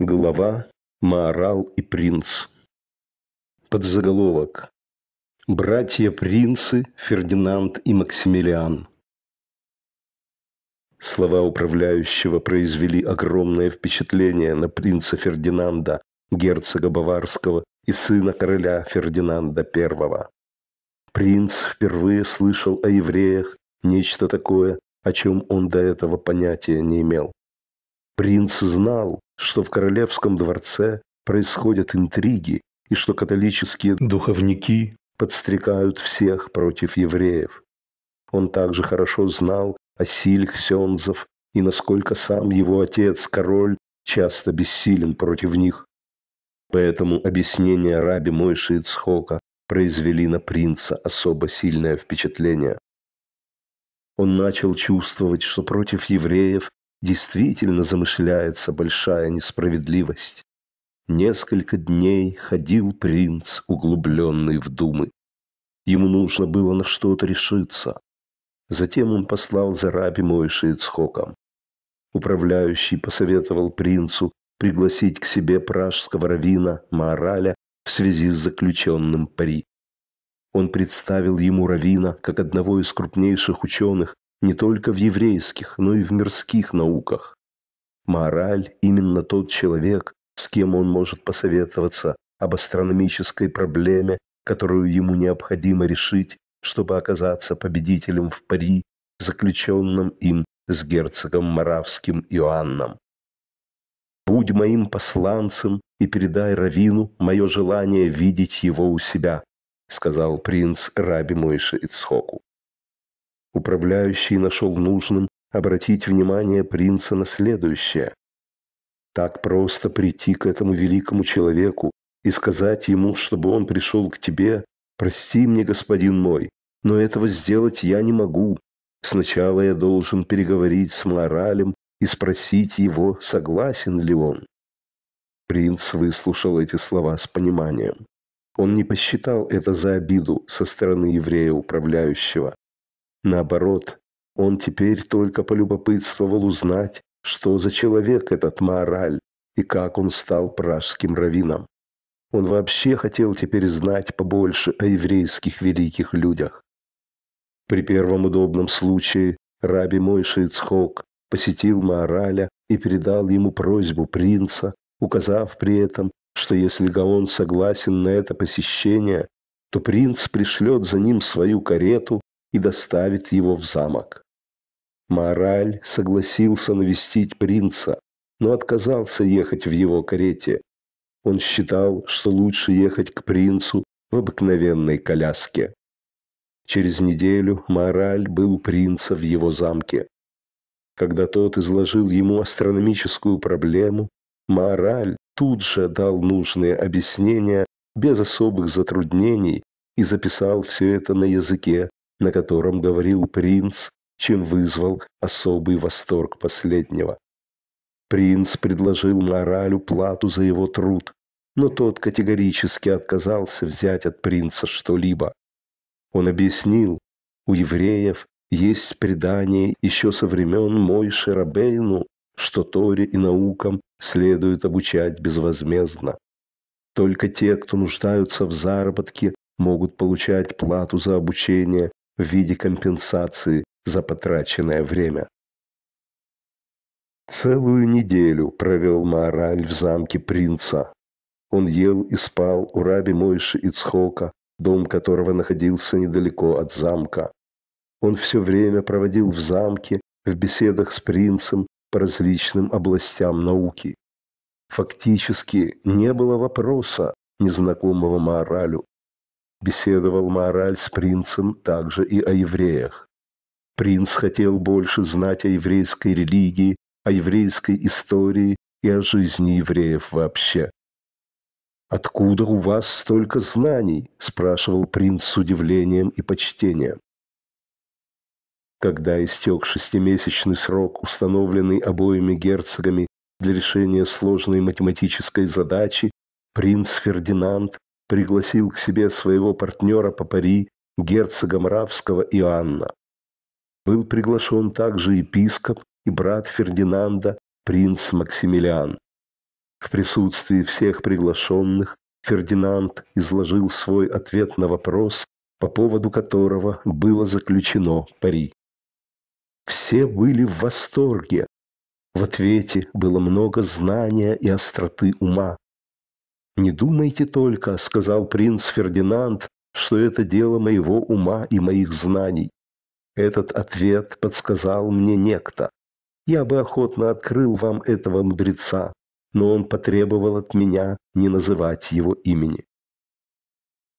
Глава «Маорал и принц». Подзаголовок. Братья-принцы Фердинанд и Максимилиан. Слова управляющего произвели огромное впечатление на принца Фердинанда, герцога Баварского и сына короля Фердинанда I. Принц впервые слышал о евреях нечто такое, о чем он до этого понятия не имел. Принц знал, что в королевском дворце происходят интриги и что католические духовники подстрекают всех против евреев. Он также хорошо знал о силе ксензов и насколько сам его отец, король, часто бессилен против них. Поэтому объяснения раби Мойши Ицхока произвели на принца особо сильное впечатление. Он начал чувствовать, что против евреев действительно замышляется большая несправедливость. Несколько дней ходил принц, углубленный в думы. Ему нужно было на что-то решиться. Затем он послал за раби Мойши Ицхоком. Управляющий посоветовал принцу пригласить к себе пражского равина Маараля в связи с заключенным пари. Он представил ему равина как одного из крупнейших ученых, не только в еврейских, но и в мирских науках. Мораль – именно тот человек, с кем он может посоветоваться об астрономической проблеме, которую ему необходимо решить, чтобы оказаться победителем в пари, заключенным им с герцогом Моравским Иоанном. «Будь моим посланцем и передай Равину мое желание видеть его у себя», сказал принц Раби Моише Ицхоку. Управляющий нашел нужным обратить внимание принца на следующее. Так просто прийти к этому великому человеку и сказать ему, чтобы он пришел к тебе, «Прости мне, господин мой, но этого сделать я не могу. Сначала я должен переговорить с Моралем и спросить его, согласен ли он». Принц выслушал эти слова с пониманием. Он не посчитал это за обиду со стороны еврея управляющего. Наоборот, он теперь только полюбопытствовал узнать, что за человек этот Маораль и как он стал пражским раввином. Он вообще хотел теперь знать побольше о еврейских великих людях. При первом удобном случае раби Мойши Ицхок посетил Маораля и передал ему просьбу принца, указав при этом, что если Гаон согласен на это посещение, то принц пришлет за ним свою карету и доставит его в замок. Мораль согласился навестить принца, но отказался ехать в его карете. Он считал, что лучше ехать к принцу в обыкновенной коляске. Через неделю Мораль был у принца в его замке. Когда тот изложил ему астрономическую проблему, Мораль тут же дал нужные объяснения без особых затруднений и записал все это на языке, на котором говорил принц, чем вызвал особый восторг последнего. Принц предложил моралю плату за его труд, но тот категорически отказался взять от принца что-либо. Он объяснил, у евреев есть предание еще со времен Мойши Рабейну, что Торе и наукам следует обучать безвозмездно. Только те, кто нуждаются в заработке, могут получать плату за обучение, в виде компенсации за потраченное время. Целую неделю провел Маораль в замке принца. Он ел и спал у раби Мойши Ицхока, дом которого находился недалеко от замка. Он все время проводил в замке, в беседах с принцем по различным областям науки. Фактически не было вопроса, незнакомого Маоралю, беседовал Мораль с принцем также и о евреях. Принц хотел больше знать о еврейской религии, о еврейской истории и о жизни евреев вообще. «Откуда у вас столько знаний?» – спрашивал принц с удивлением и почтением. Когда истек шестимесячный срок, установленный обоими герцогами для решения сложной математической задачи, принц Фердинанд пригласил к себе своего партнера по пари герцога Мравского Иоанна. Был приглашен также епископ и брат Фердинанда, принц Максимилиан. В присутствии всех приглашенных Фердинанд изложил свой ответ на вопрос, по поводу которого было заключено пари. Все были в восторге. В ответе было много знания и остроты ума. «Не думайте только», — сказал принц Фердинанд, «что это дело моего ума и моих знаний. Этот ответ подсказал мне некто. Я бы охотно открыл вам этого мудреца, но он потребовал от меня не называть его имени.